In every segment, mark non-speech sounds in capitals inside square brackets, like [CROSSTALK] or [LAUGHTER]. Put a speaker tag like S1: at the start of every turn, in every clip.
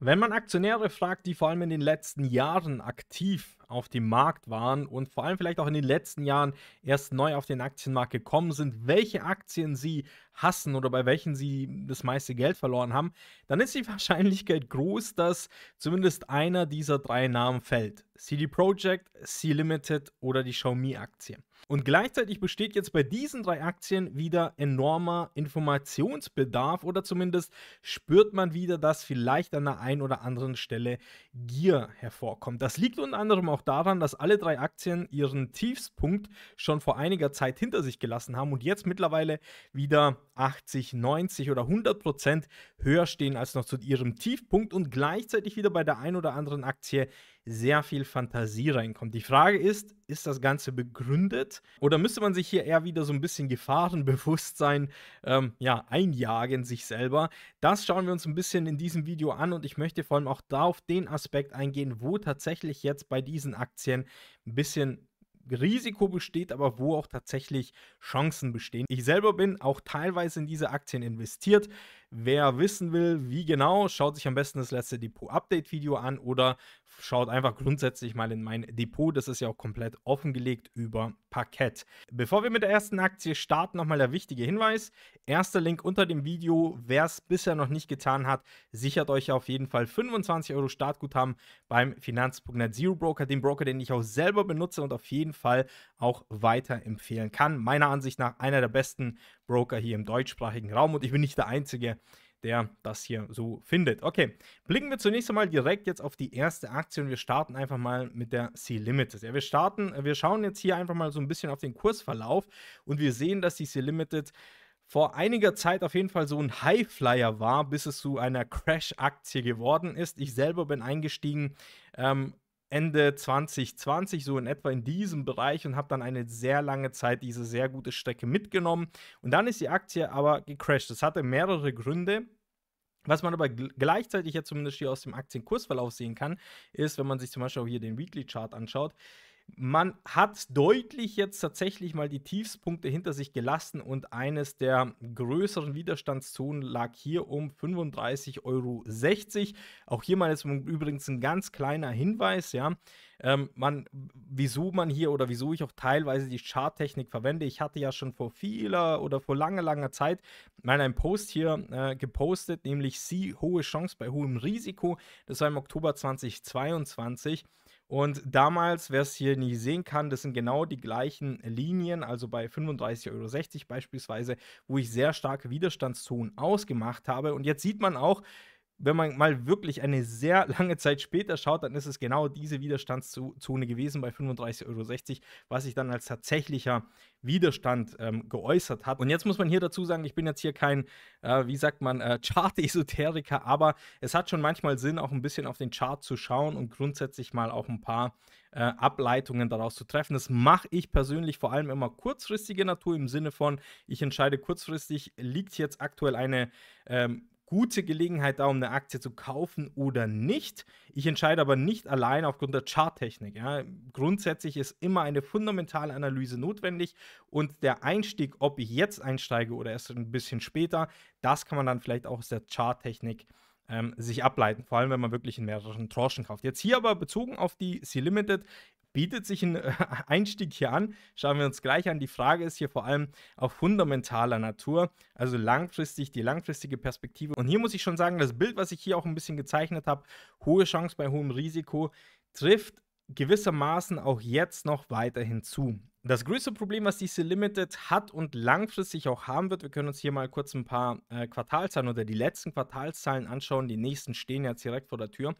S1: Wenn man Aktionäre fragt, die vor allem in den letzten Jahren aktiv auf dem Markt waren und vor allem vielleicht auch in den letzten Jahren erst neu auf den Aktienmarkt gekommen sind, welche Aktien sie hassen oder bei welchen sie das meiste Geld verloren haben, dann ist die [LAUGHS] Wahrscheinlichkeit groß, dass zumindest einer dieser drei Namen fällt. CD Projekt, C Limited oder die Xiaomi Aktien. Und gleichzeitig besteht jetzt bei diesen drei Aktien wieder enormer Informationsbedarf oder zumindest spürt man wieder, dass vielleicht an der einen oder anderen Stelle Gier hervorkommt. Das liegt unter anderem auch daran, dass alle drei Aktien ihren Tiefspunkt schon vor einiger Zeit hinter sich gelassen haben und jetzt mittlerweile wieder 80, 90 oder 100 Prozent höher stehen als noch zu ihrem Tiefpunkt und gleichzeitig wieder bei der einen oder anderen Aktie sehr viel Fantasie reinkommt. Die Frage ist, ist das Ganze begründet oder müsste man sich hier eher wieder so ein bisschen Gefahrenbewusstsein ähm, ja, einjagen, sich selber? Das schauen wir uns ein bisschen in diesem Video an und ich möchte vor allem auch da auf den Aspekt eingehen, wo tatsächlich jetzt bei diesen Aktien ein bisschen Risiko besteht, aber wo auch tatsächlich Chancen bestehen. Ich selber bin auch teilweise in diese Aktien investiert, Wer wissen will, wie genau, schaut sich am besten das letzte Depot-Update-Video an oder schaut einfach grundsätzlich mal in mein Depot. Das ist ja auch komplett offengelegt über Parkett. Bevor wir mit der ersten Aktie starten, nochmal der wichtige Hinweis. Erster Link unter dem Video. Wer es bisher noch nicht getan hat, sichert euch auf jeden Fall 25 Euro Startguthaben beim Finanzpunkt Zero Broker, dem Broker, den ich auch selber benutze und auf jeden Fall auch weiterempfehlen kann. Meiner Ansicht nach einer der besten Broker hier im deutschsprachigen Raum und ich bin nicht der Einzige, der das hier so findet. Okay, blicken wir zunächst einmal direkt jetzt auf die erste Aktie und wir starten einfach mal mit der C-Limited. Ja, wir starten, wir schauen jetzt hier einfach mal so ein bisschen auf den Kursverlauf und wir sehen, dass die C-Limited vor einiger Zeit auf jeden Fall so ein Highflyer war, bis es zu einer Crash-Aktie geworden ist. Ich selber bin eingestiegen ähm, Ende 2020, so in etwa in diesem Bereich und habe dann eine sehr lange Zeit diese sehr gute Strecke mitgenommen. Und dann ist die Aktie aber gecrashed. Das hatte mehrere Gründe. Was man aber gleichzeitig ja zumindest hier aus dem Aktienkursverlauf sehen kann, ist, wenn man sich zum Beispiel auch hier den Weekly Chart anschaut, man hat deutlich jetzt tatsächlich mal die Tiefspunkte hinter sich gelassen und eines der größeren Widerstandszonen lag hier um 35,60 Euro. Auch hier mal jetzt übrigens ein ganz kleiner Hinweis, ja. Ähm, man, wieso man hier oder wieso ich auch teilweise die Charttechnik verwende. Ich hatte ja schon vor vieler oder vor langer, langer Zeit mal einen Post hier äh, gepostet, nämlich Sie hohe Chance bei hohem Risiko. Das war im Oktober 2022. Und damals, wer es hier nie sehen kann, das sind genau die gleichen Linien, also bei 35,60 Euro beispielsweise, wo ich sehr starke Widerstandszonen ausgemacht habe. Und jetzt sieht man auch, wenn man mal wirklich eine sehr [LAUGHS] lange Zeit später schaut, dann ist es genau diese Widerstandszone gewesen bei 35,60 Euro, was sich dann als tatsächlicher Widerstand ähm, geäußert hat. Und jetzt muss man hier dazu sagen, ich bin jetzt hier kein, äh, wie sagt man, äh, [LAUGHS] Chart-Esoteriker, aber es hat schon manchmal Sinn, auch ein bisschen auf den Chart zu schauen und grundsätzlich mal auch ein paar äh, Ableitungen daraus zu treffen. Das mache ich persönlich vor allem immer kurzfristige Natur im Sinne von, ich entscheide kurzfristig, liegt jetzt aktuell eine ähm, gute Gelegenheit da, um eine Aktie zu kaufen oder nicht. Ich entscheide aber nicht allein aufgrund der Charttechnik. Ja. Grundsätzlich ist immer eine fundamentale Analyse notwendig und der Einstieg, ob ich jetzt einsteige oder erst ein bisschen später, das kann man dann vielleicht auch aus der Charttechnik ähm, sich ableiten, vor allem wenn man wirklich in mehreren Tranchen kauft. Jetzt hier aber bezogen auf die C-Limited bietet sich ein äh, [LAUGHS] Einstieg hier an. Schauen wir uns gleich an. Die Frage ist hier vor allem auf fundamentaler Natur, also langfristig, die langfristige Perspektive. Und hier muss ich schon sagen, das Bild, was ich hier auch ein bisschen gezeichnet habe, hohe Chance bei hohem Risiko, trifft gewissermaßen auch jetzt noch weiterhin zu. Das größte Problem, was diese Limited hat und langfristig auch haben wird, wir können uns hier mal kurz ein paar äh, Quartalzahlen oder die letzten Quartalszahlen anschauen. Die nächsten stehen jetzt direkt vor der Tür.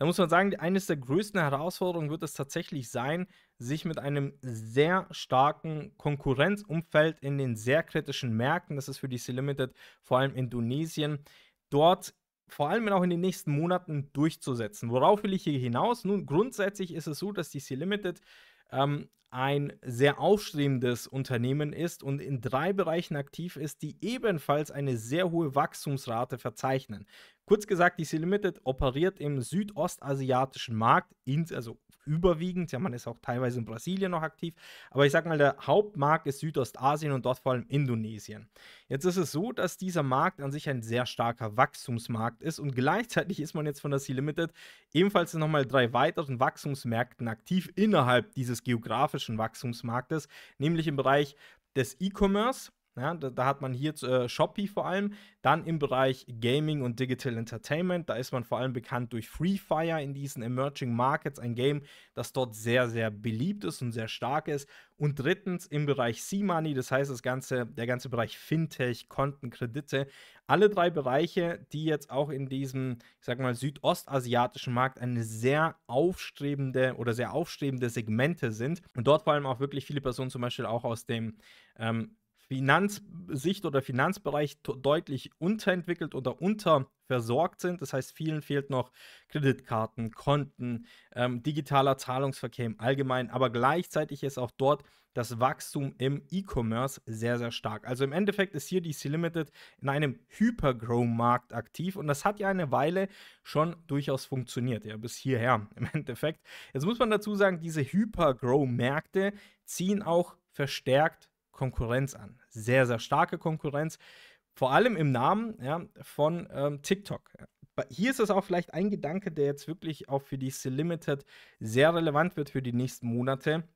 S1: Da muss man sagen, eines der größten Herausforderungen wird es tatsächlich sein, sich mit einem sehr starken Konkurrenzumfeld in den sehr kritischen Märkten, das ist für DC Limited vor allem Indonesien, dort vor allem auch in den nächsten Monaten durchzusetzen. Worauf will ich hier hinaus? Nun, grundsätzlich ist es so, dass DC Limited ähm, ein sehr aufstrebendes Unternehmen ist und in drei Bereichen aktiv ist, die ebenfalls eine sehr hohe Wachstumsrate verzeichnen. Kurz gesagt, DC Limited operiert im südostasiatischen Markt, also überwiegend, ja, man ist auch teilweise in Brasilien noch aktiv, aber ich sag mal, der Hauptmarkt ist Südostasien und dort vor allem Indonesien. Jetzt ist es so, dass dieser Markt an sich ein sehr starker Wachstumsmarkt ist und gleichzeitig ist man jetzt von der Sea Limited ebenfalls in nochmal drei weiteren Wachstumsmärkten aktiv innerhalb dieses geografischen demografischen Wachstumsmarktes, nämlich im Bereich des E-Commerce ja, da, da, hat man hier äh, Shopee vor allem. Dann im Bereich Gaming und Digital Entertainment, da ist man vor allem bekannt durch Free Fire in diesen Emerging Markets, ein Game, das dort sehr, sehr beliebt ist und sehr stark ist. Und drittens im Bereich C-Money, das heißt das ganze, der ganze Bereich Fintech, Konten, Kredite. Alle drei Bereiche, die jetzt auch in diesem, ich sag mal, südostasiatischen Markt eine sehr aufstrebende oder sehr aufstrebende Segmente sind. Und dort vor allem auch wirklich viele Personen zum Beispiel auch aus dem ähm, Finanzsicht oder Finanzbereich deutlich unterentwickelt oder unterversorgt sind. Das heißt, vielen fehlt noch Kreditkarten, Konten, ähm, digitaler Zahlungsverkehr im Allgemeinen, aber gleichzeitig ist auch dort das Wachstum im E-Commerce sehr, sehr stark. Also im Endeffekt ist hier DC Limited in einem Hypergrow-Markt aktiv und das hat ja eine Weile schon durchaus funktioniert, ja, bis hierher [LAUGHS] im Endeffekt. Jetzt muss man dazu sagen, diese Hypergrow-Märkte ziehen auch verstärkt Konkurrenz an. Sehr, sehr starke Konkurrenz. Vor allem im Namen ja, von ähm, TikTok. Hier ist es auch vielleicht ein Gedanke, der jetzt wirklich auch für die Limited sehr relevant wird für die nächsten Monate.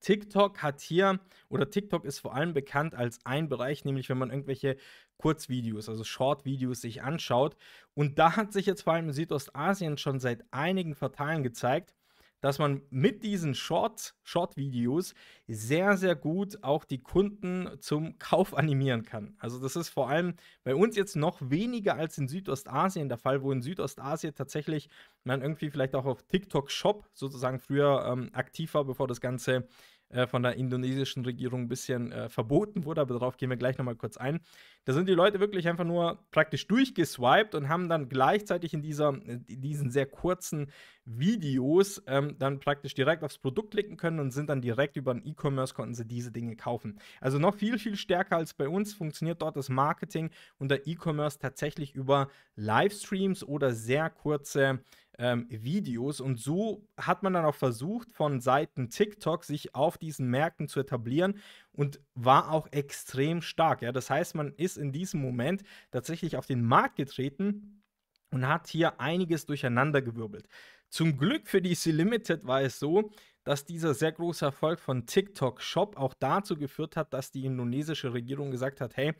S1: TikTok hat hier, oder TikTok ist vor allem bekannt als ein Bereich, nämlich wenn man irgendwelche Kurzvideos, also Short-Videos sich anschaut. Und da hat sich jetzt vor allem in Südostasien schon seit einigen Quartalen gezeigt, dass man mit diesen Short, Short-Videos sehr, sehr gut auch die Kunden zum Kauf animieren kann. Also das ist vor allem bei uns jetzt noch weniger als in Südostasien der Fall, wo in Südostasien tatsächlich man irgendwie vielleicht auch auf TikTok Shop sozusagen früher ähm, aktiv war, bevor das Ganze äh, von der indonesischen Regierung ein bisschen äh, verboten wurde, aber darauf gehen wir gleich nochmal kurz ein. Da sind die Leute wirklich einfach nur praktisch durchgeswiped und haben dann gleichzeitig in, dieser, äh, in diesen sehr kurzen Videos ähm, dann praktisch direkt aufs Produkt klicken können und sind dann direkt über den E-Commerce konnten sie diese Dinge kaufen. Also noch viel, viel stärker als bei uns funktioniert dort das Marketing und der E-Commerce tatsächlich über Livestreams oder sehr kurze ähm, Videos. Und so hat man dann auch versucht, von Seiten TikTok sich auf diesen Märkten zu etablieren und war auch extrem stark. Ja? Das heißt, man ist in diesem Moment tatsächlich auf den Markt getreten und hat hier einiges durcheinandergewirbelt. Zum Glück für DC Limited war es so, dass dieser sehr große Erfolg von TikTok Shop auch dazu geführt hat, dass die indonesische Regierung gesagt hat, hey,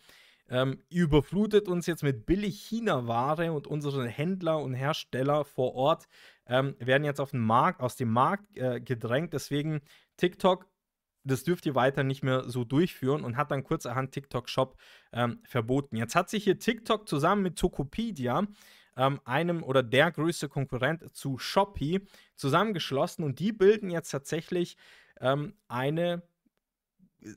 S1: ähm, überflutet uns jetzt mit billig China-Ware und unsere Händler und Hersteller vor Ort ähm, werden jetzt auf den Markt, aus dem Markt äh, gedrängt. Deswegen TikTok, das dürft ihr weiter nicht mehr so durchführen und hat dann kurzerhand TikTok Shop ähm, verboten. Jetzt hat sich hier TikTok zusammen mit Tokopedia ähm, einem oder der größte Konkurrent zu Shopee zusammengeschlossen und die bilden jetzt tatsächlich ähm, eine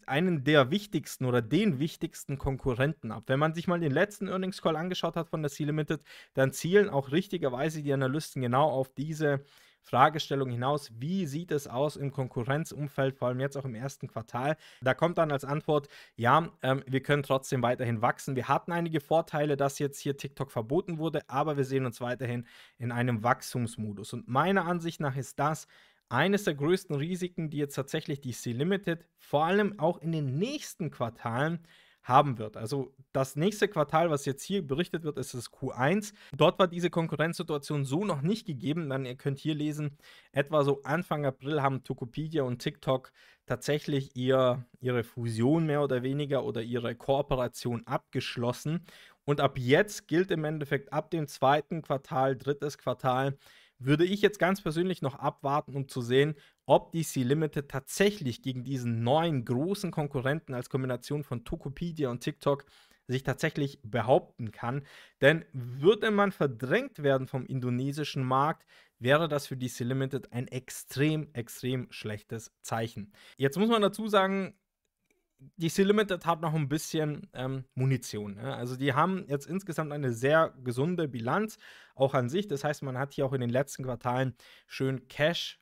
S1: einen der wichtigsten oder den wichtigsten Konkurrenten ab. Wenn man sich mal den letzten Earnings Call angeschaut hat von der C Limited, dann zielen auch richtigerweise die Analysten genau auf diese Fragestellung hinaus, wie sieht es aus im Konkurrenzumfeld, vor allem jetzt auch im ersten Quartal? Da kommt dann als Antwort, ja, ähm, wir können trotzdem weiterhin wachsen. Wir hatten einige Vorteile, dass jetzt hier TikTok verboten wurde, aber wir sehen uns weiterhin in einem Wachstumsmodus. Und meiner Ansicht nach ist das eines der größten Risiken, die jetzt tatsächlich die C-Limited vor allem auch in den nächsten Quartalen haben wird. Also das nächste Quartal, was jetzt hier berichtet wird, ist das Q1. Dort war diese Konkurrenzsituation so noch nicht gegeben. denn ihr könnt hier lesen, etwa so Anfang April haben Tokopedia und TikTok tatsächlich ihr, ihre Fusion mehr oder weniger oder ihre Kooperation abgeschlossen. Und ab jetzt gilt im Endeffekt ab dem zweiten Quartal, drittes Quartal, würde ich jetzt ganz persönlich noch abwarten, um zu sehen, ob DC Limited tatsächlich gegen diesen neuen großen Konkurrenten als Kombination von Tokopedia und TikTok sich tatsächlich behaupten kann. Denn würde man verdrängt werden vom indonesischen Markt, wäre das für DC Limited ein extrem, extrem schlechtes Zeichen. Jetzt muss man dazu sagen, die c Limited hat noch ein bisschen ähm, Munition. Ne? Also die haben jetzt insgesamt eine sehr gesunde Bilanz auch an sich. Das heißt, man hat hier auch in den letzten Quartalen schön Cash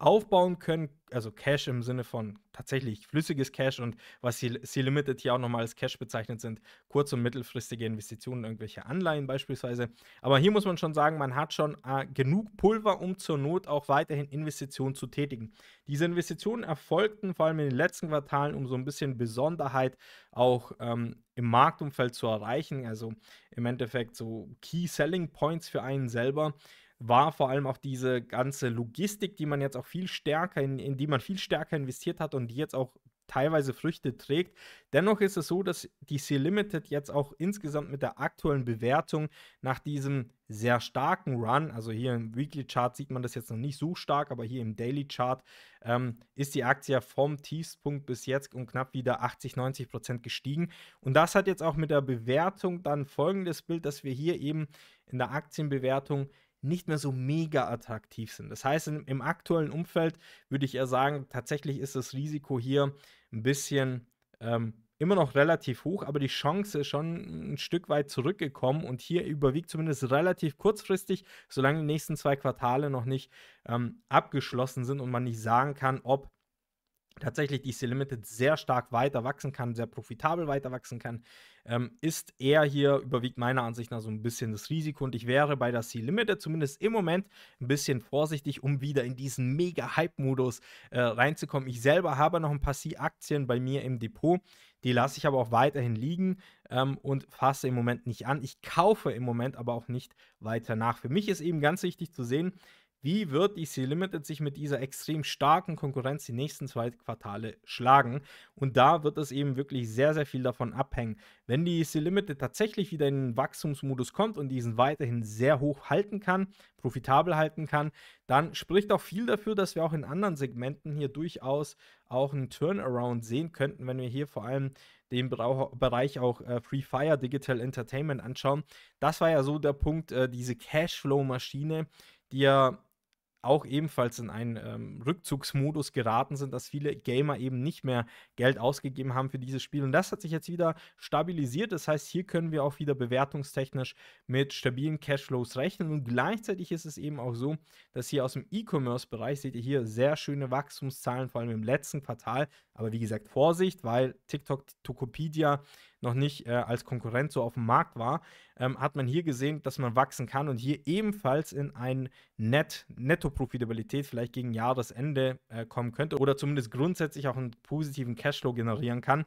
S1: aufbauen können, also Cash im Sinne von tatsächlich flüssiges Cash und was sie limited hier auch nochmal als Cash bezeichnet sind, kurz- und mittelfristige Investitionen, irgendwelche Anleihen beispielsweise. Aber hier muss man schon sagen, man hat schon äh, genug Pulver, um zur Not auch weiterhin Investitionen zu tätigen. Diese Investitionen erfolgten vor allem in den letzten Quartalen, um so ein bisschen Besonderheit auch ähm, im Marktumfeld zu erreichen, also im Endeffekt so Key Selling Points für einen selber war vor allem auch diese ganze Logistik, die man jetzt auch viel stärker, in, in die man viel stärker investiert hat und die jetzt auch teilweise Früchte trägt. Dennoch ist es so, dass DC Limited jetzt auch insgesamt mit der aktuellen Bewertung nach diesem sehr starken Run, also hier im Weekly Chart sieht man das jetzt noch nicht so stark, aber hier im Daily Chart ähm, ist die Aktie vom Tiefpunkt bis jetzt um knapp wieder 80, 90 Prozent gestiegen. Und das hat jetzt auch mit der Bewertung dann folgendes Bild, dass wir hier eben in der Aktienbewertung nicht mehr so mega attraktiv sind. Das heißt, im, aktuellen Umfeld würde ich eher sagen, tatsächlich ist das Risiko hier ein bisschen ähm, immer noch relativ hoch, aber die Chance ist schon ein Stück weit zurückgekommen und hier überwiegt zumindest relativ kurzfristig, solange die nächsten zwei Quartale noch nicht ähm, abgeschlossen sind und man nicht sagen kann, ob tatsächlich DC Limited sehr stark weiter wachsen kann, sehr profitabel weiter wachsen kann, ähm, ist eher hier überwiegt meiner Ansicht nach so ein bisschen das Risiko. Und ich wäre bei der C Limited zumindest im Moment ein bisschen vorsichtig, um wieder in diesen Mega-Hype-Modus äh, reinzukommen. Ich selber habe noch ein paar C-Aktien bei mir im Depot. Die lasse ich aber auch weiterhin liegen ähm, und fasse im Moment nicht an. Ich kaufe im Moment aber auch nicht weiter nach. Für mich ist eben ganz wichtig zu sehen, wie wird DC Limited sich mit dieser extrem starken Konkurrenz die nächsten zwei Quartale schlagen? Und da wird es eben wirklich sehr, sehr viel davon abhängen. Wenn die DC Limited tatsächlich wieder in den Wachstumsmodus kommt und diesen weiterhin sehr hoch halten kann, profitabel halten kann, dann spricht auch viel dafür, dass wir auch in anderen Segmenten hier durchaus auch einen Turnaround sehen könnten, wenn wir hier vor allem den Bereich auch äh, Free Fire Digital Entertainment anschauen. Das war ja so der Punkt, äh, diese Cashflow-Maschine, die ja auch ebenfalls in einen ähm, Rückzugsmodus geraten sind, dass viele Gamer eben nicht mehr Geld ausgegeben haben für dieses Spiel. Und das hat sich jetzt wieder stabilisiert. Das heißt, hier können wir auch wieder bewertungstechnisch mit stabilen Cashflows rechnen. Und gleichzeitig ist es eben auch so, dass hier aus dem E-Commerce-Bereich seht ihr hier sehr schöne Wachstumszahlen, vor allem im letzten Quartal. Aber wie gesagt, Vorsicht, weil TikTok, Tokopedia noch nicht äh, als Konkurrent so auf dem Markt war, ähm, hat man hier gesehen, dass man wachsen kann und hier ebenfalls in ein Net Netto-Profitabilität vielleicht gegen Jahresende äh, kommen könnte oder zumindest grundsätzlich auch einen positiven Cashflow generieren kann.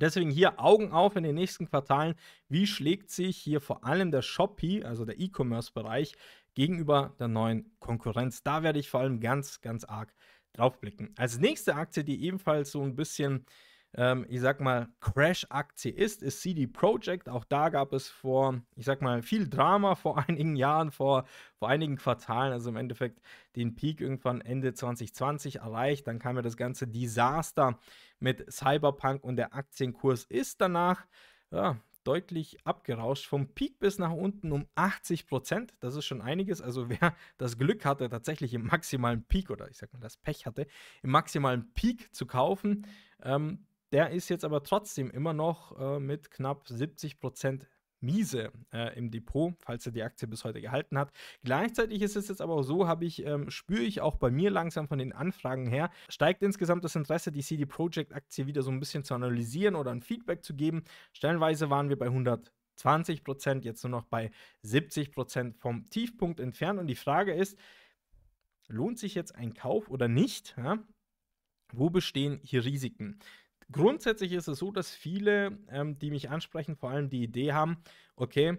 S1: Deswegen hier Augen auf in den nächsten Quartalen. Wie schlägt sich hier vor allem der Shopee, also der E-Commerce-Bereich, gegenüber der neuen Konkurrenz? Da werde ich vor allem ganz, ganz arg drauf blicken. Als nächste Aktie, die ebenfalls so ein bisschen ähm, ich sag mal, Crash-Aktie ist, ist CD Projekt. Auch da gab es vor, ich sag mal, viel Drama [LAUGHS] vor einigen Jahren, vor, vor einigen Quartalen, also im Endeffekt den Peak irgendwann Ende 2020 erreicht. Dann kam ja das ganze Desaster mit Cyberpunk und der Aktienkurs ist danach. Ja, deutlich abgerauscht. Vom Peak bis nach unten um 80 Prozent. Das ist schon einiges. Also [LAUGHS] wer das Glück hatte, tatsächlich im maximalen Peak oder ich sag mal das Pech hatte, im maximalen Peak zu kaufen, ähm, der ist jetzt aber trotzdem immer noch äh, mit knapp 70 Prozent miese äh, im Depot, falls er die Aktie bis heute gehalten hat. Gleichzeitig ist es jetzt aber auch so, habe ich ähm, spüre ich auch bei mir langsam von den Anfragen her, steigt insgesamt das Interesse, die CD Projekt Aktie wieder so ein bisschen zu analysieren oder ein Feedback zu geben. Stellenweise waren wir bei 100 20 Prozent, jetzt nur noch bei 70 Prozent vom Tiefpunkt entfernt. Und die Frage ist, lohnt sich jetzt ein Kauf oder nicht? Ja? Wo bestehen hier Risiken? Grundsätzlich ist es so, dass viele, ähm, die mich ansprechen, vor allem die Idee haben, okay,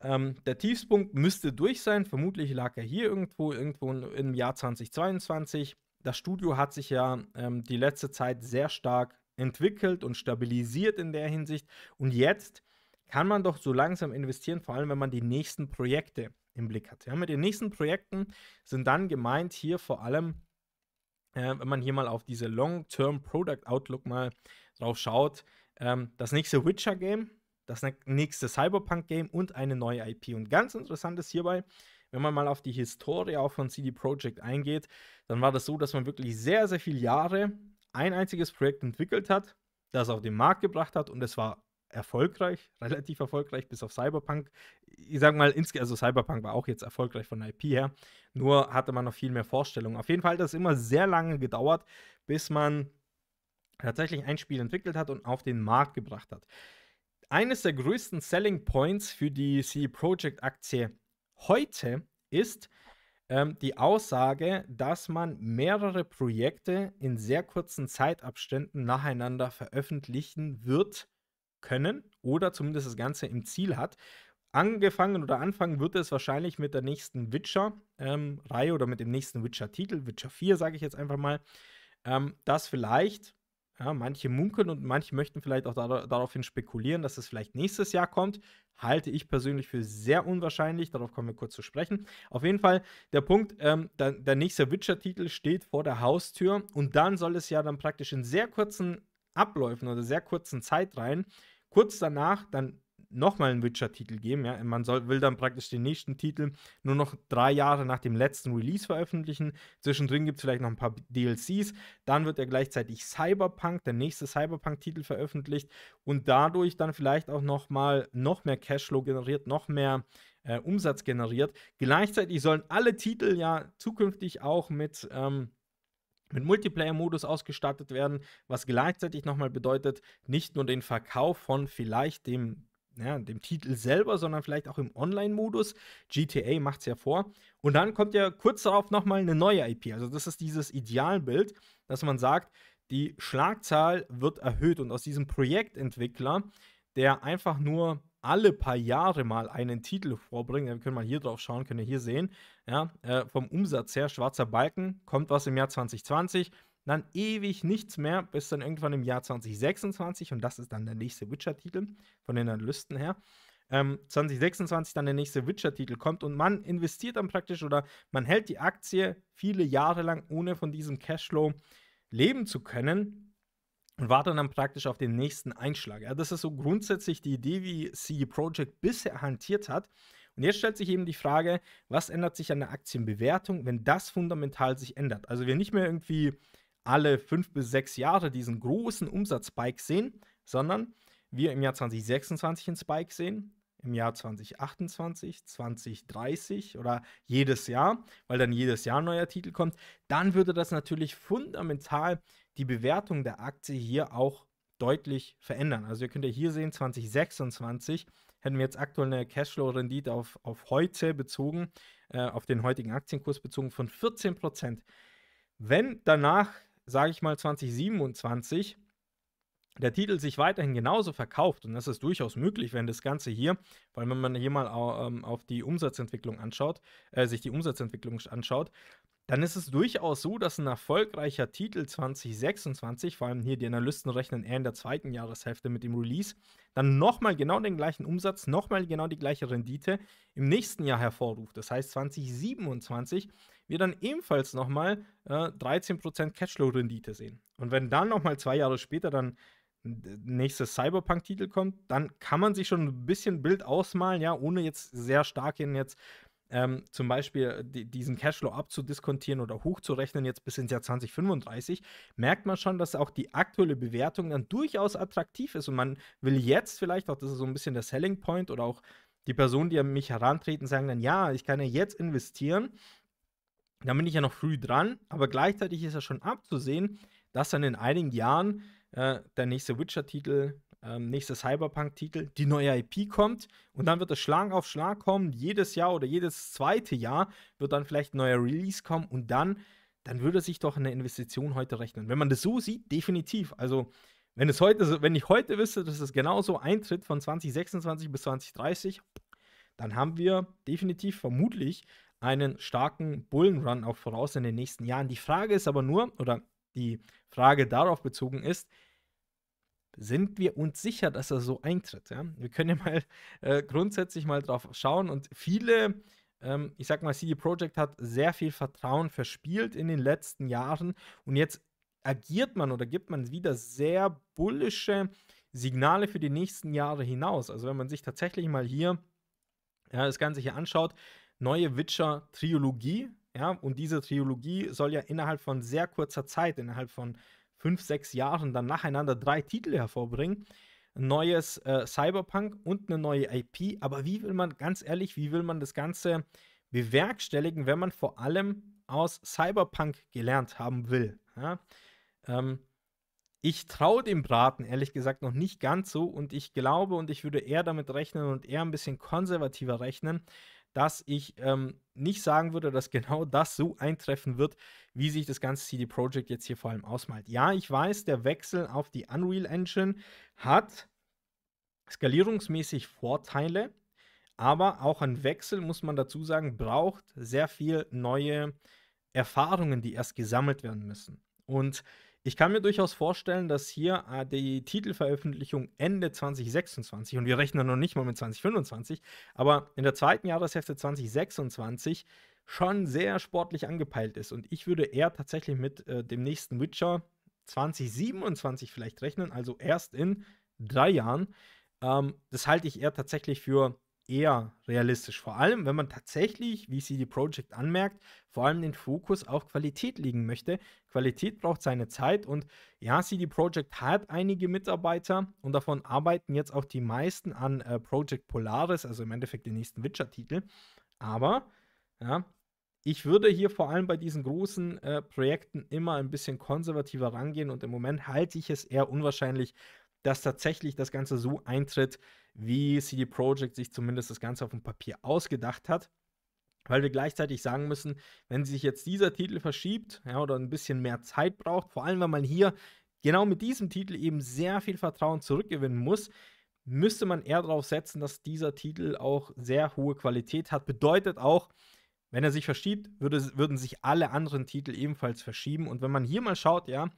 S1: ähm, der Tiefspunkt müsste durch sein, vermutlich lag er hier irgendwo, irgendwo im Jahr 2022. Das Studio hat sich ja ähm, die letzte Zeit sehr stark entwickelt und stabilisiert in der Hinsicht. Und jetzt kann man doch so langsam investieren, vor allem wenn man die nächsten Projekte im Blick hat. Ja, mit den nächsten Projekten sind dann gemeint hier vor allem äh, wenn man hier mal auf diese Long-Term Product Outlook mal drauf schaut, ähm, das nächste Witcher-Game, das nächste Cyberpunk-Game und eine neue IP. Und ganz interessant ist hierbei, wenn man mal auf die Historie auch von CD Projekt eingeht, dann war das so, dass man wirklich sehr, sehr viele Jahre ein einziges Projekt entwickelt hat, das auf den Markt gebracht hat und es war erfolgreich, [LAUGHS] relativ erfolgreich, bis auf Cyberpunk. Ich sag mal, also Cyberpunk war auch jetzt erfolgreich von IP her, nur hatte man noch viel mehr Vorstellungen. Auf jeden Fall hat das immer sehr lange gedauert, bis man tatsächlich ein Spiel entwickelt hat und auf den Markt gebracht hat. Eines der größten Selling Points für die C Project Aktie heute ist ähm, die Aussage, dass man mehrere Projekte in sehr kurzen Zeitabständen nacheinander veröffentlichen wird können oder zumindest das Ganze im Ziel hat. Angefangen oder anfangen wird es wahrscheinlich mit der nächsten Witcher-Reihe ähm, oder mit dem nächsten Witcher-Titel, Witcher 4 sage ich jetzt einfach mal, ähm, dass vielleicht ja, manche munkeln und manche möchten vielleicht auch dar daraufhin spekulieren, dass es vielleicht nächstes Jahr kommt. Halte ich persönlich für sehr unwahrscheinlich. Darauf kommen wir kurz zu sprechen. Auf jeden Fall der Punkt, ähm, der, der nächste Witcher-Titel steht vor der Haustür und dann soll es ja dann praktisch in sehr kurzen Abläufen oder sehr kurzen Zeitreihen kurz danach dann nochmal einen Witcher-Titel geben. Ja? Man soll, will dann praktisch den nächsten Titel nur noch drei Jahre nach dem letzten Release veröffentlichen. Zwischendrin gibt es vielleicht noch ein paar DLCs. Dann wird er gleichzeitig Cyberpunk, der nächste Cyberpunk-Titel veröffentlicht und dadurch dann vielleicht auch nochmal noch mehr Cashflow generiert, noch mehr äh, Umsatz generiert. Gleichzeitig sollen alle Titel ja zukünftig auch mit. Ähm, mit Multiplayer-Modus ausgestattet werden, was gleichzeitig nochmal bedeutet, nicht nur den Verkauf von vielleicht dem, ja, dem Titel selber, sondern vielleicht auch im Online-Modus. GTA macht es ja vor. Und dann kommt ja kurz darauf nochmal eine neue IP. Also das ist dieses Idealbild, dass man sagt, die Schlagzahl wird erhöht und aus diesem Projektentwickler, der einfach nur alle paar Jahre mal einen Titel vorbringen. Wir können mal hier drauf schauen, können ihr hier sehen. Ja, äh, vom Umsatz her, schwarzer Balken, kommt was im Jahr 2020, dann ewig nichts mehr, bis dann irgendwann im Jahr 2026 und das ist dann der nächste Witcher-Titel von den Analysten her. Ähm, 2026 dann der nächste Witcher-Titel kommt und man investiert dann praktisch oder man hält die Aktie viele Jahre lang, ohne von diesem Cashflow leben zu können, und warten dann praktisch auf den nächsten Einschlag. Ja, das ist so grundsätzlich die Idee, wie CD e Projekt bisher hantiert hat. Und jetzt stellt sich eben die Frage, was ändert sich an der Aktienbewertung, wenn das fundamental sich ändert? Also wir nicht mehr irgendwie alle fünf bis sechs Jahre diesen großen Umsatzspike sehen, sondern wir im Jahr 2026 einen Spike sehen, im Jahr 2028, 2030 oder jedes Jahr, weil dann jedes Jahr ein neuer Titel kommt, dann würde das natürlich fundamental die Bewertung der Aktie hier auch deutlich verändern. Also ihr könnt ja hier sehen, 2026 hätten wir jetzt aktuell eine Cashflow-Rendite auf, auf heute bezogen, äh, auf den heutigen Aktienkurs bezogen von 14%. Wenn danach, sage ich mal 2027, der Titel sich weiterhin genauso verkauft, und das ist durchaus möglich, wenn das Ganze hier, weil wenn man hier mal ähm, auf die Umsatzentwicklung anschaut, äh, sich die Umsatzentwicklung anschaut, dann ist es durchaus so, dass ein erfolgreicher Titel 2026, vor allem hier die Analysten rechnen eher in der zweiten Jahreshälfte mit dem Release, dann nochmal genau den gleichen Umsatz, nochmal genau die gleiche Rendite im nächsten Jahr hervorruft. Das heißt, 2027 wir dann ebenfalls nochmal äh, 13% Cashflow-Rendite sehen. Und wenn dann nochmal zwei Jahre später dann nächstes Cyberpunk-Titel kommt, dann kann man sich schon ein bisschen Bild ausmalen, ja, ohne jetzt sehr stark in jetzt ähm, zum Beispiel äh, die, diesen Cashflow abzudiskontieren oder hochzurechnen, jetzt bis ins Jahr 2035, merkt man schon, dass auch die aktuelle Bewertung dann durchaus attraktiv ist. Und man will jetzt vielleicht auch, das ist so ein bisschen der Selling Point oder auch die Personen, die an mich herantreten, sagen dann, ja, ich kann ja jetzt investieren, Da bin ich ja noch früh dran, aber gleichzeitig ist ja schon abzusehen, dass dann in einigen Jahren äh, der nächste Witcher-Titel ähm, nächster Cyberpunk-Titel, die neue IP kommt und dann wird es Schlag auf Schlag kommen. Jedes Jahr oder jedes zweite Jahr wird dann vielleicht ein neuer Release kommen und dann, dann würde sich doch eine Investition heute rechnen. Wenn man das so sieht, definitiv. Also, wenn es heute, wenn ich heute wüsste, dass es genauso eintritt von 2026 bis 2030, dann haben wir definitiv vermutlich einen starken Bullenrun auch voraus in den nächsten Jahren. Die Frage ist aber nur, oder die Frage darauf bezogen ist, sind wir uns sicher, dass er so eintritt? Ja? Wir können ja mal äh, grundsätzlich mal drauf schauen und viele, ähm, ich sag mal, CD Projekt hat sehr viel Vertrauen verspielt in den letzten Jahren und jetzt agiert man oder gibt man wieder sehr bullische Signale für die nächsten Jahre hinaus. Also wenn man sich tatsächlich mal hier ja, das Ganze hier anschaut, neue Witcher-Trilogie, ja, und diese Trilogie soll ja innerhalb von sehr kurzer Zeit, innerhalb von fünf, sechs Jahren dann nacheinander drei Titel hervorbringen. Ein neues äh, Cyberpunk und eine neue IP. Aber wie will man, ganz ehrlich, wie will man das Ganze bewerkstelligen, wenn man vor allem aus Cyberpunk gelernt haben will? Ja? Ähm, ich traue dem Braten ehrlich gesagt noch nicht ganz so und ich glaube und ich würde eher damit rechnen und eher ein bisschen konservativer rechnen, dass ich ähm, nicht sagen würde, dass [LAUGHS] genau das so eintreffen wird, wie sich das ganze CD Projekt jetzt hier vor allem ausmalt. Ja, ich weiß, der Wechsel auf die Unreal Engine hat skalierungsmäßig Vorteile, aber auch ein Wechsel, muss man dazu sagen, braucht sehr viel neue Erfahrungen, die erst gesammelt werden müssen. Und ich kann mir durchaus vorstellen, dass hier ah, die Titelveröffentlichung Ende 2026 und wir rechnen noch nicht mal mit 2025, aber in der zweiten Jahreshälfte 2026 schon sehr sportlich angepeilt ist. Und ich würde eher tatsächlich mit äh, dem nächsten Witcher 2027 vielleicht rechnen, also erst in drei Jahren. Ähm, das halte ich eher tatsächlich für eher realistisch. Vor allem, wenn man tatsächlich, wie CD Projekt anmerkt, vor allem den Fokus auf Qualität legen möchte. Qualität braucht seine Zeit und ja, CD Projekt hat einige Mitarbeiter und davon arbeiten jetzt auch die meisten an äh, Project Polaris, also im Endeffekt den nächsten Witcher-Titel. Aber ja, ich würde hier vor allem bei diesen großen äh, Projekten immer ein bisschen konservativer rangehen und im Moment halte ich es eher unwahrscheinlich, dass tatsächlich das Ganze so eintritt, wie CD Projekt sich zumindest das Ganze auf dem Papier ausgedacht hat. Weil wir gleichzeitig sagen müssen, wenn sich jetzt dieser Titel verschiebt ja, oder ein bisschen mehr Zeit braucht, vor allem weil man hier genau mit diesem Titel eben sehr viel Vertrauen zurückgewinnen muss, müsste man eher darauf setzen, dass dieser Titel auch sehr hohe Qualität hat. Bedeutet auch, wenn er sich verschiebt, würde, würden sich alle anderen Titel ebenfalls verschieben. Und wenn man hier mal schaut, ja,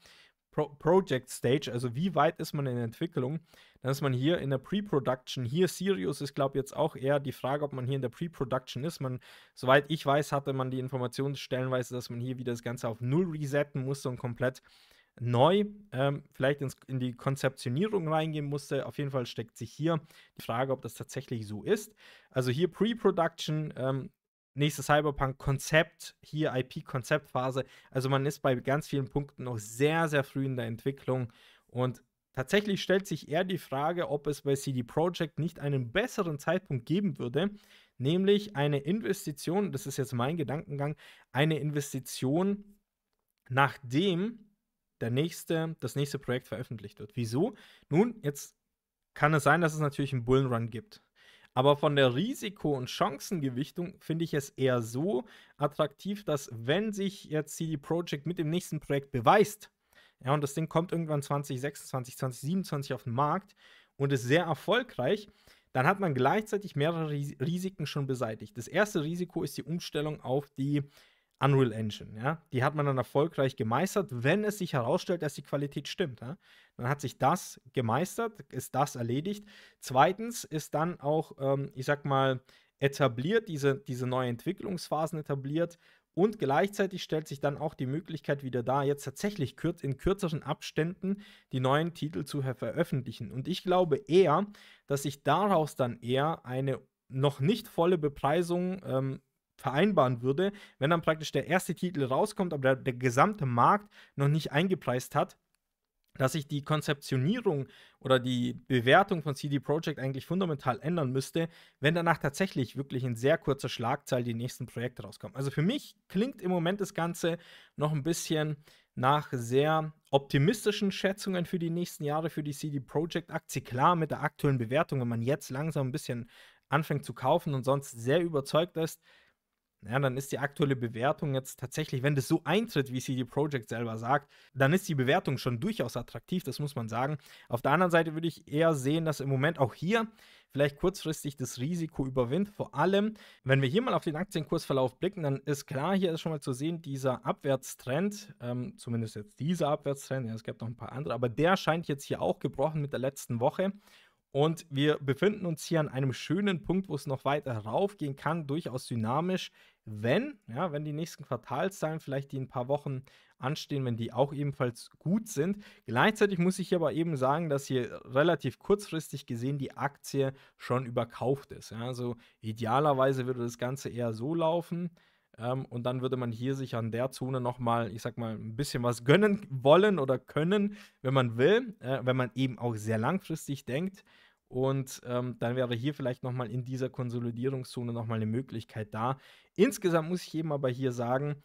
S1: Pro Project Stage, also wie weit ist man in der Entwicklung, dann ist man hier in der Pre-Production. Hier Sirius ist, glaube ich, jetzt auch eher die Frage, ob man hier in der Pre-Production ist. Man, soweit ich weiß, hatte man die Informationen stellenweise, dass man hier wieder das Ganze auf Null resetten musste und komplett neu ähm, vielleicht ins, in die Konzeptionierung reingehen musste. Auf jeden Fall steckt sich hier die Frage, ob das tatsächlich so ist. Also hier Pre-Production, ähm, nächste Cyberpunk-Konzept, hier IP-Konzeptphase. Also man ist bei ganz vielen Punkten noch sehr, sehr früh in der Entwicklung und tatsächlich stellt sich eher die Frage, ob es bei CD Projekt nicht einen besseren Zeitpunkt geben würde, nämlich eine Investition, das ist jetzt mein Gedankengang, eine Investition, nachdem der nächste, das nächste Projekt veröffentlicht wird. Wieso? Nun, jetzt kann es sein, dass es natürlich einen Bullenrun gibt. Aber von der Risiko- und Chancengewichtung finde ich es eher so attraktiv, dass wenn sich jetzt CD Projekt mit dem nächsten Projekt beweist, ja, und das Ding kommt irgendwann 2026, 2027 auf den Markt und ist sehr erfolgreich, dann hat man gleichzeitig mehrere Risiken schon beseitigt. Das erste Risiko ist die Umstellung auf die Unreal Engine. Ja? Die hat man dann erfolgreich gemeistert, wenn es sich herausstellt, dass die Qualität stimmt. Ja? Dann hat sich das gemeistert, ist das erledigt. Zweitens ist dann auch, ähm, ich sag mal, etabliert, diese, diese neue Entwicklungsphasen etabliert. Und gleichzeitig stellt sich dann auch die Möglichkeit wieder dar, jetzt tatsächlich kür in kürzeren Abständen die neuen Titel zu veröffentlichen. Und ich glaube eher, dass sich daraus dann eher eine noch nicht volle Bepreisung ähm, vereinbaren würde, wenn dann praktisch der erste Titel rauskommt, aber der, der gesamte Markt noch nicht eingepreist hat, dass sich die Konzeptionierung oder die Bewertung von CD Projekt eigentlich fundamental ändern müsste, wenn danach tatsächlich wirklich in sehr kurzer Schlagzahl die nächsten Projekte rauskommen. Also für mich klingt im Moment das Ganze noch ein bisschen nach sehr optimistischen Schätzungen für die nächsten Jahre für die CD Projekt Aktie. Klar, mit der aktuellen Bewertung, wenn man jetzt langsam ein bisschen anfängt zu kaufen und sonst sehr überzeugt ist, ja, dann ist die aktuelle Bewertung jetzt tatsächlich, wenn das so eintritt, wie CD Projekt selber sagt, dann ist die Bewertung schon durchaus attraktiv, das muss man sagen. Auf der anderen Seite würde ich eher sehen, dass im Moment auch hier vielleicht kurzfristig das Risiko überwindet. Vor allem, wenn wir hier mal auf den Aktienkursverlauf blicken, dann ist klar, hier ist schon mal zu sehen, dieser Abwärtstrend, ähm, zumindest jetzt dieser Abwärtstrend, ja, es gibt noch ein paar andere, aber der scheint jetzt hier auch gebrochen mit der letzten Woche. Und wir befinden uns hier an einem schönen Punkt, wo es noch weiter raufgehen kann, durchaus dynamisch, wenn, ja, wenn die nächsten Quartalszahlen vielleicht die ein paar Wochen anstehen, wenn die auch ebenfalls gut sind. Gleichzeitig muss ich aber eben sagen, dass hier relativ kurzfristig gesehen die Aktie schon überkauft ist. Ja. Also idealerweise würde das Ganze eher so laufen. Ähm, und dann würde man hier sich an der Zone nochmal, ich sag mal, ein bisschen was gönnen wollen oder können, wenn man will, äh, wenn man eben auch sehr langfristig denkt. Und ähm, dann wäre hier vielleicht nochmal in dieser Konsolidierungszone nochmal eine Möglichkeit da. Insgesamt muss ich eben aber hier sagen,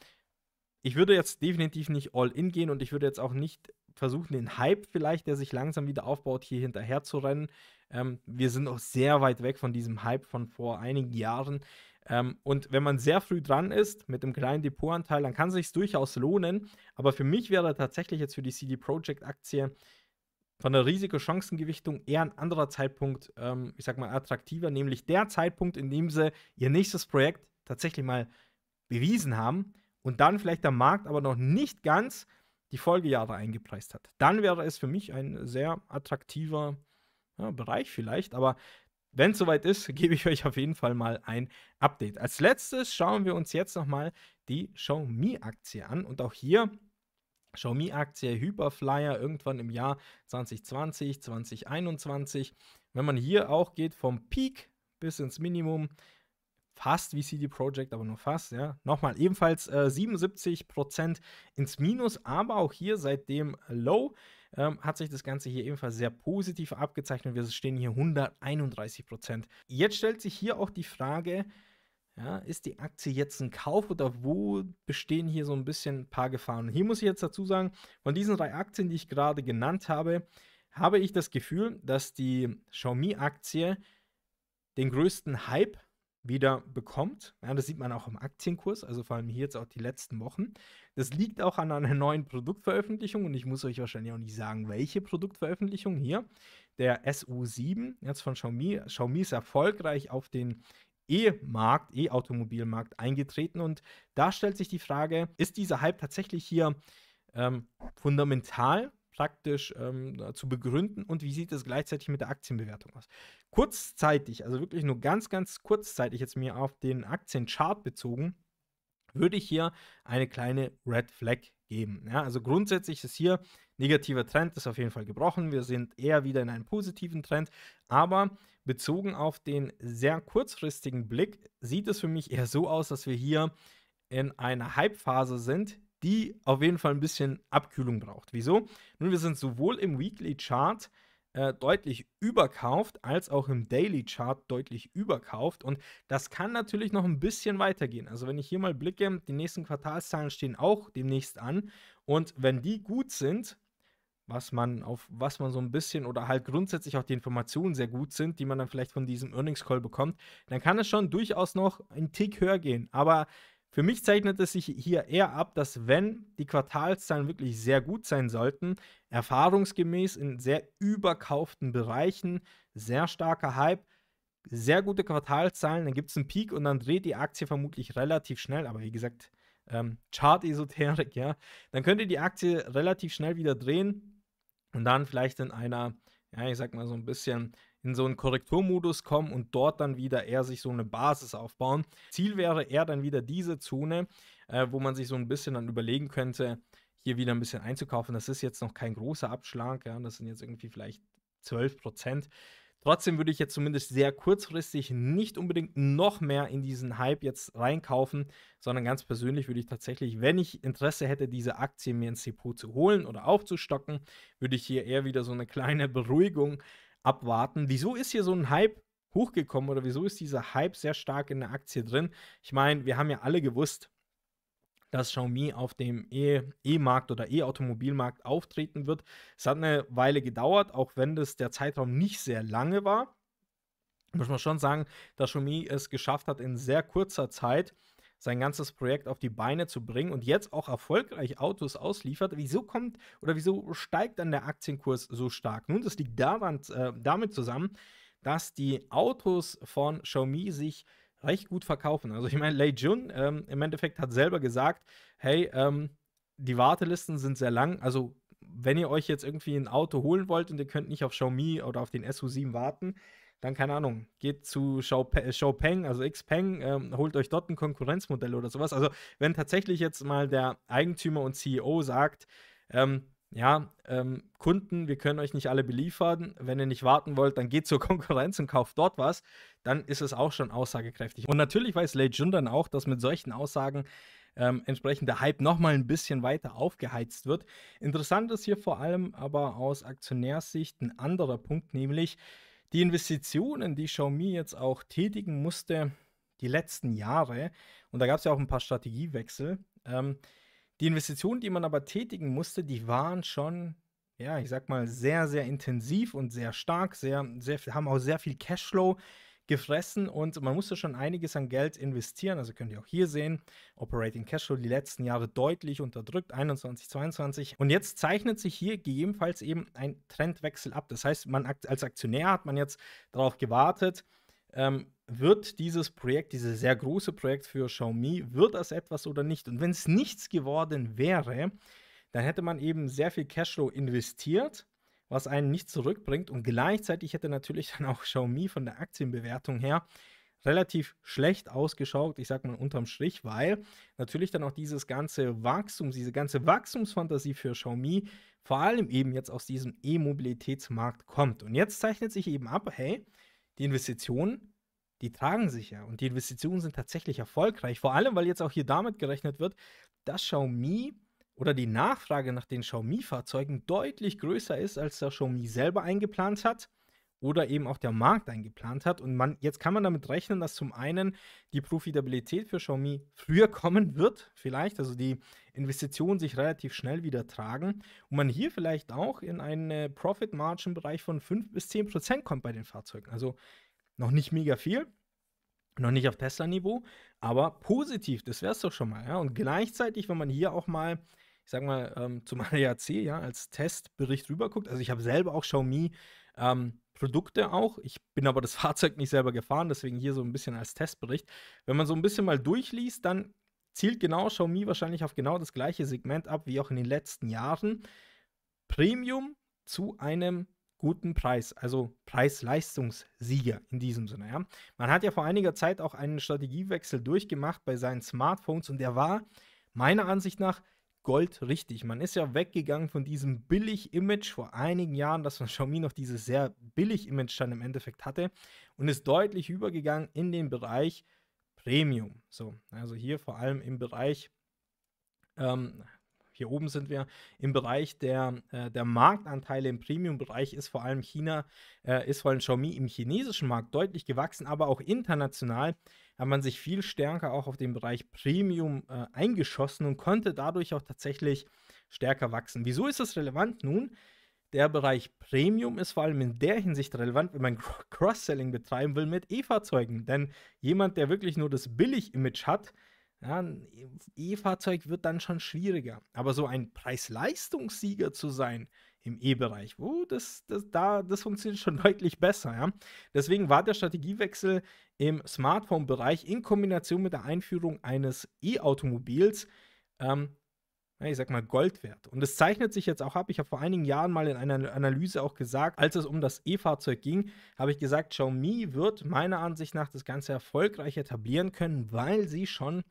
S1: ich würde jetzt definitiv nicht all in gehen und ich würde jetzt auch nicht versuchen, den Hype vielleicht, der sich langsam wieder aufbaut, hier hinterher zu rennen. Ähm, wir sind auch sehr weit weg von diesem Hype von vor einigen Jahren. Ähm, und wenn man sehr früh dran ist mit einem kleinen Depotanteil, dann kann es sich durchaus lohnen. Aber für mich wäre tatsächlich jetzt für die CD Projekt Aktie von der Risikochancengewichtung eher ein anderer Zeitpunkt, ähm, ich sag mal, attraktiver, nämlich der Zeitpunkt, in dem sie ihr nächstes Projekt tatsächlich mal bewiesen haben und dann vielleicht der Markt aber noch nicht ganz die Folgejahre eingepreist hat. Dann wäre es für mich ein sehr attraktiver ja, Bereich vielleicht, aber wenn es soweit ist, [LAUGHS] gebe ich euch auf jeden Fall mal ein Update. Als letztes schauen wir uns jetzt nochmal die Xiaomi-Aktie an. Und auch hier Xiaomi-Aktie Hyperflyer irgendwann im Jahr 2020, 2021. Wenn man hier auch geht vom Peak bis ins Minimum, fast wie CD Projekt, aber nur fast, ja. Nochmal ebenfalls äh, 77% ins Minus, aber auch hier seit dem äh, Low ähm, hat sich das Ganze hier ebenfalls sehr positiv abgezeichnet. Wir stehen hier 131 Prozent. Jetzt stellt sich hier auch die Frage, ja, ist die Aktie jetzt ein Kauf oder wo bestehen hier so ein bisschen ein paar Gefahren? Hier muss ich jetzt dazu sagen, von diesen drei Aktien, die ich gerade genannt habe, habe ich das Gefühl, dass die Xiaomi-Aktie den größten Hype wieder bekommt. Ja, das sieht man auch im Aktienkurs, also vor allem hier jetzt auch die letzten Wochen. Das liegt auch an einer neuen Produktveröffentlichung und ich muss euch wahrscheinlich auch nicht sagen, welche Produktveröffentlichung hier. Der SU7 jetzt von Xiaomi. Xiaomi ist erfolgreich auf den E-Markt, E-Automobilmarkt eingetreten und da stellt sich die Frage, ist dieser Hype tatsächlich hier ähm, fundamental praktisch ähm, zu begründen und wie sieht es gleichzeitig mit der Aktienbewertung aus. Kurzzeitig, also wirklich nur ganz, ganz kurzzeitig jetzt mir auf den Aktienchart bezogen, würde ich hier eine kleine Red Flag geben. Ja, also grundsätzlich ist hier negativer Trend, ist auf jeden Fall gebrochen. Wir sind eher wieder in einem positiven Trend, aber bezogen auf den sehr kurzfristigen Blick sieht es für mich eher so aus, dass wir hier in einer Hype-Phase sind, die auf jeden Fall ein bisschen Abkühlung braucht. Wieso? Nun, wir sind sowohl im Weekly Chart äh, deutlich überkauft, als auch im Daily Chart deutlich überkauft. Und das kann natürlich noch ein bisschen weitergehen. Also wenn ich hier mal blicke, die nächsten Quartalszahlen stehen auch demnächst an. Und wenn die gut sind, was man auf was man so ein bisschen oder halt grundsätzlich auch die Informationen sehr gut sind, die man dann vielleicht von diesem Earnings Call bekommt, dann kann es schon durchaus noch einen Tick höher gehen. Aber für mich zeichnet es sich hier eher ab, dass wenn die Quartalszahlen wirklich sehr gut sein sollten, erfahrungsgemäß in sehr überkauften Bereichen, sehr starker Hype, sehr gute Quartalszahlen, dann gibt es einen Peak und dann dreht die Aktie vermutlich relativ schnell, aber wie gesagt, ähm, Chart-Esoterik, ja, dann könnte die Aktie relativ schnell wieder drehen und dann vielleicht in einer, ja, ich sag mal so ein bisschen in so einen Korrekturmodus kommen und dort dann wieder eher sich so eine Basis aufbauen. Ziel wäre eher dann wieder diese Zone, äh, wo man sich so ein bisschen dann überlegen könnte, hier wieder ein bisschen einzukaufen. Das ist jetzt noch kein großer Abschlag, ja, das sind jetzt irgendwie vielleicht 12 Prozent. Trotzdem würde ich jetzt zumindest sehr kurzfristig nicht unbedingt noch mehr in diesen Hype jetzt reinkaufen, sondern ganz persönlich würde ich tatsächlich, wenn ich Interesse hätte, diese Aktie mir ins Depot zu holen oder aufzustocken, würde ich hier eher wieder so eine kleine [LAUGHS] Beruhigung abwarten. Wieso ist hier so ein Hype hochgekommen oder wieso ist dieser Hype sehr stark in der Aktie drin? Ich meine, wir haben ja alle gewusst, dass Xiaomi auf dem e, E-Markt -E oder E-Automobilmarkt auftreten wird. Es hat eine Weile gedauert, auch wenn das der Zeitraum nicht sehr lange war. Muss man schon sagen, dass Xiaomi es geschafft hat, in sehr kurzer Zeit sein ganzes Projekt auf die Beine zu bringen und jetzt auch erfolgreich Autos ausliefert, wieso kommt oder wieso steigt dann der Aktienkurs so stark? Nun, das liegt daran, äh, damit zusammen, dass die Autos von Xiaomi sich recht gut verkaufen. Also ich meine, Lei Jun ähm, im Endeffekt hat selber gesagt, hey, ähm, die Wartelisten sind sehr lang, also wenn ihr euch jetzt irgendwie ein Auto holen wollt und ihr könnt nicht auf Xiaomi oder auf den SU7 warten, dann keine Ahnung, geht zu Shopeng, äh, also Xpeng, ähm, holt euch dort ein Konkurrenzmodell oder sowas. Also wenn tatsächlich jetzt mal der Eigentümer und CEO sagt, ähm, ja, ähm, Kunden, wir können euch nicht alle beliefern, wenn ihr nicht warten wollt, dann geht zur [LAUGHS] Konkurrenz und kauft dort was, dann ist es auch schon aussagekräftig. Und natürlich weiß Lei Jun dann auch, dass mit solchen Aussagen ähm, entsprechend der Hype nochmal ein bisschen weiter aufgeheizt wird. Interessant ist hier vor allem aber aus Aktionärssicht ein anderer Punkt, nämlich die Investitionen, die Xiaomi jetzt auch tätigen musste, die letzten Jahre, und da gab es ja auch ein paar Strategiewechsel, ähm, die Investitionen, die man aber tätigen musste, die waren schon, ja, ich sag mal, sehr, sehr intensiv und sehr stark, sehr, sehr, haben auch sehr viel Cashflow gefressen und man musste schon einiges an Geld investieren. Also könnt ihr auch hier sehen, Operating Cashflow die letzten Jahre deutlich unterdrückt, 21, 22. Und jetzt zeichnet sich hier gegebenenfalls eben ein Trendwechsel ab. Das heißt, man als Aktionär hat man jetzt darauf gewartet, ähm, wird dieses Projekt, dieses sehr große Projekt für Xiaomi, wird das etwas oder nicht? Und wenn es nichts geworden wäre, dann hätte man eben sehr viel Cashflow investiert was einen nicht zurückbringt. Und gleichzeitig hätte natürlich dann auch Xiaomi von der Aktienbewertung her relativ schlecht ausgeschaut, ich sag mal unterm Strich, weil natürlich dann auch dieses ganze Wachstum, diese ganze Wachstumsfantasie für Xiaomi vor allem eben jetzt aus diesem E-Mobilitätsmarkt kommt. Und jetzt zeichnet sich eben ab, hey, die Investitionen, die tragen sich ja und die Investitionen sind tatsächlich erfolgreich, vor allem weil jetzt auch hier damit gerechnet wird, dass Xiaomi oder die Nachfrage nach den Xiaomi-Fahrzeugen deutlich größer ist, als der Xiaomi selber eingeplant hat oder eben auch der Markt eingeplant hat. Und man, jetzt kann man damit rechnen, dass zum einen die Profitabilität für Xiaomi früher kommen wird, vielleicht, also die Investitionen sich relativ schnell wieder tragen und man hier vielleicht auch in einen Profit-Margin-Bereich von 5 bis 10 Prozent kommt bei den Fahrzeugen. Also noch nicht mega viel, noch nicht auf Tesla-Niveau, aber positiv, das wäre es doch schon mal. Ja? Und gleichzeitig, wenn man hier auch mal ich sag mal, ähm, [LAUGHS] zum ADAC, ja, als Testbericht rüberguckt. Also ich habe selber auch Xiaomi ähm, Produkte auch. Ich bin aber das [LAUGHS] Fahrzeug nicht selber gefahren, deswegen hier so ein bisschen als Testbericht. Wenn man so ein bisschen mal durchliest, dann zielt genau Xiaomi wahrscheinlich auf genau das gleiche Segment ab wie auch in den letzten Jahren. Premium zu einem guten Preis, also Preis-Leistungssieger in diesem Sinne. Ja. Man hat ja vor einiger Zeit auch einen Strategiewechsel durchgemacht bei seinen Smartphones und der war meiner Ansicht nach Gold richtig. Man ist ja weggegangen von diesem Billig-Image vor einigen Jahren, dass man [LAUGHS] Xiaomi noch dieses sehr Billig-Image dann im Endeffekt hatte und ist deutlich übergegangen in den Bereich Premium. So, also hier vor allem im Bereich ähm, hier oben sind wir, im Bereich der, äh, der Marktanteile im Premium-Bereich ist vor allem China, äh, ist vor allem Xiaomi im chinesischen Markt deutlich gewachsen, aber auch international hat man sich viel stärker auch auf den Bereich Premium äh, eingeschossen und konnte dadurch auch tatsächlich stärker wachsen. Wieso ist das relevant? Nun, der Bereich Premium ist vor allem in der Hinsicht relevant, wenn man Cross-Selling betreiben will mit E-Fahrzeugen. Denn jemand, der wirklich nur das Billig-Image hat, ja, ein E-Fahrzeug wird dann schon schwieriger. Aber so ein Preis-Leistungssieger zu sein im E-Bereich, oh, das, das, da, das funktioniert schon [LAUGHS] deutlich besser. Ja? Deswegen war der Strategiewechsel im Smartphone-Bereich in Kombination mit der Einführung eines E-Automobils ähm, ich sag mal, Gold wert. Und es zeichnet sich jetzt auch ab. Ich habe vor einigen Jahren mal in einer Analyse auch gesagt, als es um das E-Fahrzeug ging, habe ich gesagt, Xiaomi wird meiner Ansicht nach das Ganze erfolgreich etablieren können, weil sie schon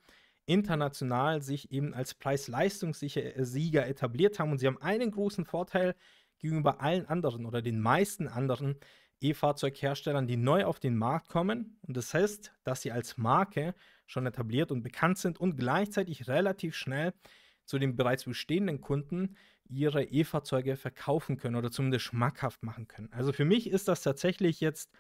S1: international sich eben als Preis-Leistungssieger äh, etabliert haben und sie haben einen großen Vorteil gegenüber allen anderen oder den meisten anderen E-Fahrzeugherstellern, die neu auf den Markt kommen. Und das heißt, dass sie als Marke schon etabliert und bekannt sind und gleichzeitig relativ schnell zu den bereits bestehenden Kunden ihre E-Fahrzeuge verkaufen können oder zumindest schmackhaft machen können. Also für mich ist das tatsächlich jetzt,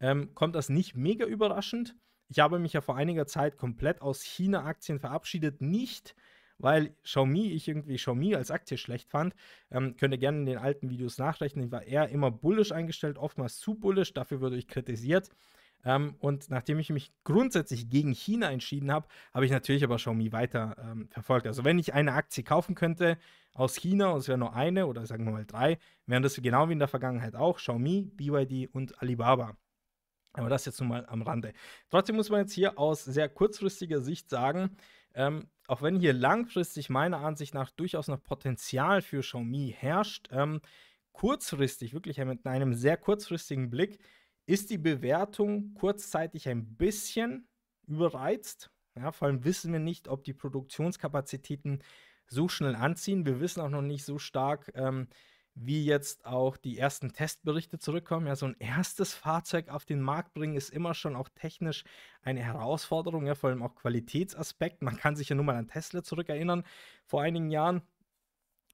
S1: ähm, kommt das nicht mega überraschend ich habe mich ja vor einiger Zeit komplett aus China-Aktien verabschiedet. Nicht, weil Xiaomi, ich irgendwie Xiaomi als Aktie schlecht fand. Ähm, könnt ihr gerne in den alten Videos nachrechnen. Ich war eher immer bullisch eingestellt, oftmals zu bullisch. Dafür wurde ich kritisiert. Ähm, und nachdem ich mich grundsätzlich gegen China entschieden habe, habe ich natürlich aber Xiaomi weiter ähm, verfolgt. Also wenn ich eine Aktie kaufen könnte aus China und es wäre nur eine oder sagen wir mal drei, wären das genau wie in der Vergangenheit auch Xiaomi, BYD und Alibaba. Aber das jetzt nun mal am Rande. Trotzdem muss man jetzt hier aus sehr kurzfristiger Sicht sagen, ähm, auch wenn hier langfristig meiner Ansicht nach durchaus noch Potenzial für Xiaomi herrscht, ähm, kurzfristig, wirklich mit einem sehr kurzfristigen Blick, ist die Bewertung kurzzeitig ein bisschen überreizt. Ja, vor allem wissen wir nicht, ob die Produktionskapazitäten so schnell anziehen. Wir wissen auch noch nicht so stark, ähm, wie jetzt auch die ersten Testberichte zurückkommen. Ja, so ein erstes Fahrzeug auf den Markt bringen ist immer schon auch technisch eine Herausforderung, ja, vor allem auch Qualitätsaspekt. Man kann sich ja nur mal an Tesla zurückerinnern vor einigen Jahren.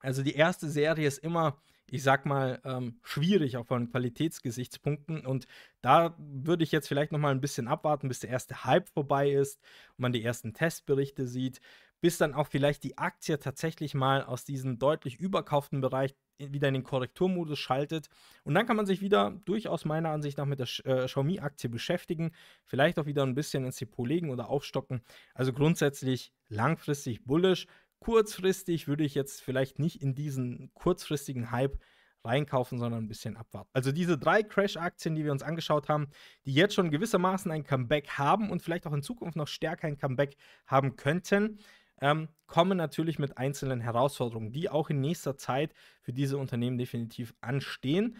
S1: Also die erste Serie ist immer, ich sag mal, ähm, schwierig, auch von Qualitätsgesichtspunkten. Und da würde ich jetzt vielleicht noch mal ein bisschen abwarten, bis der erste Hype vorbei ist und man die ersten Testberichte sieht bis dann auch vielleicht die Aktie tatsächlich mal aus diesem deutlich überkauften Bereich wieder in den Korrekturmodus schaltet. Und dann kann man sich wieder durchaus meiner Ansicht nach mit der äh, Xiaomi-Aktie beschäftigen, vielleicht auch wieder ein bisschen ins Depot legen oder aufstocken. Also grundsätzlich langfristig bullish. Kurzfristig würde ich jetzt vielleicht nicht in diesen kurzfristigen Hype reinkaufen, sondern ein bisschen abwarten. Also diese drei Crash-Aktien, die wir uns angeschaut haben, die jetzt schon gewissermaßen ein Comeback haben und vielleicht auch in Zukunft noch stärker ein Comeback haben könnten, ähm, kommen natürlich mit einzelnen Herausforderungen, die auch in nächster Zeit für diese Unternehmen definitiv anstehen.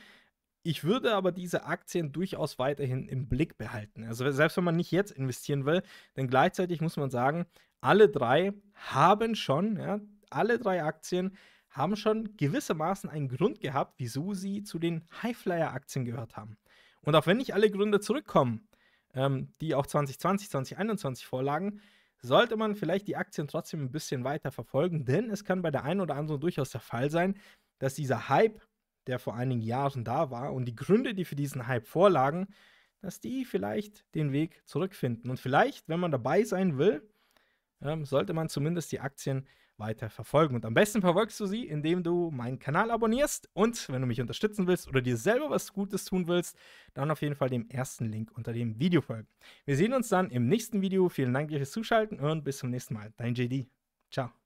S1: Ich würde aber diese Aktien durchaus weiterhin im Blick behalten. Also selbst wenn man nicht jetzt investieren will, denn gleichzeitig muss man sagen, alle drei haben schon, ja, alle drei Aktien haben schon gewissermaßen einen Grund gehabt, wieso sie zu den Highflyer-Aktien gehört haben. Und auch wenn nicht alle Gründe zurückkommen, ähm, die auch 2020, 2021 vorlagen, sollte man vielleicht die Aktien trotzdem ein bisschen weiter verfolgen, denn es kann bei der einen oder anderen durchaus der Fall sein, dass dieser Hype, der vor einigen Jahren da war und die Gründe, die für diesen Hype vorlagen, dass die vielleicht den Weg zurückfinden. Und vielleicht, wenn man dabei sein will, ähm, sollte man zumindest die Aktien weiter verfolgen. Und am besten verfolgst du sie, indem du meinen Kanal abonnierst und wenn du mich unterstützen willst oder dir selber was Gutes tun willst, dann auf jeden Fall dem ersten Link unter dem Video folgen. Wir sehen uns dann im nächsten Video. Vielen Dank fürs Zuschalten und bis zum nächsten Mal. Dein JD. Ciao.